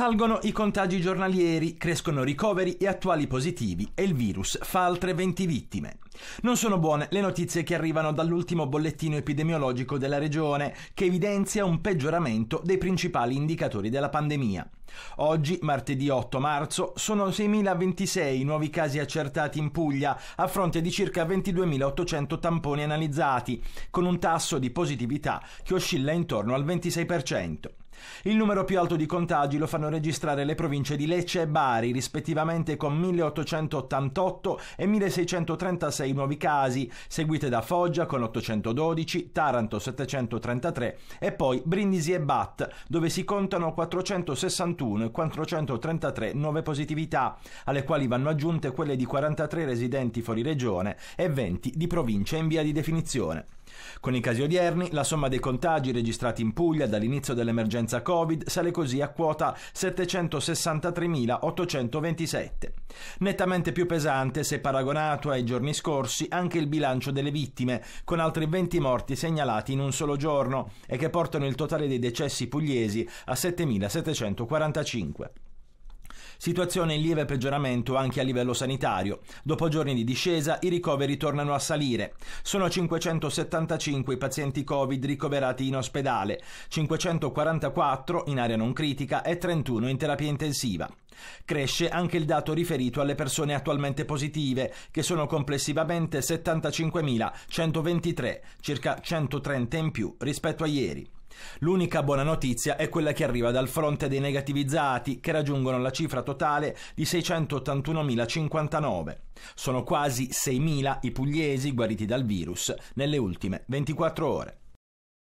Salgono i contagi giornalieri, crescono ricoveri e attuali positivi e il virus fa altre 20 vittime. Non sono buone le notizie che arrivano dall'ultimo bollettino epidemiologico della regione, che evidenzia un peggioramento dei principali indicatori della pandemia. Oggi, martedì 8 marzo, sono 6.026 i nuovi casi accertati in Puglia, a fronte di circa 22.800 tamponi analizzati, con un tasso di positività che oscilla intorno al 26%. Il numero più alto di contagi lo fanno registrare le province di Lecce e Bari, rispettivamente con 1888 e 1636 nuovi casi, seguite da Foggia con 812, Taranto 733 e poi Brindisi e Bat, dove si contano 461 e 433 nuove positività, alle quali vanno aggiunte quelle di 43 residenti fuori regione e 20 di province in via di definizione. Con i casi odierni, la somma dei contagi registrati in Puglia dall'inizio dell'emergenza Covid sale così a quota 763.827. Nettamente più pesante, se paragonato ai giorni scorsi, anche il bilancio delle vittime, con altri 20 morti segnalati in un solo giorno e che portano il totale dei decessi pugliesi a 7.745. Situazione in lieve peggioramento anche a livello sanitario. Dopo giorni di discesa i ricoveri tornano a salire. Sono 575 i pazienti Covid ricoverati in ospedale, 544 in area non critica e 31 in terapia intensiva. Cresce anche il dato riferito alle persone attualmente positive, che sono complessivamente 75.123, circa 130 in più rispetto a ieri. L'unica buona notizia è quella che arriva dal fronte dei negativizzati, che raggiungono la cifra totale di 681.059. Sono quasi 6.000 i pugliesi guariti dal virus nelle ultime 24 ore.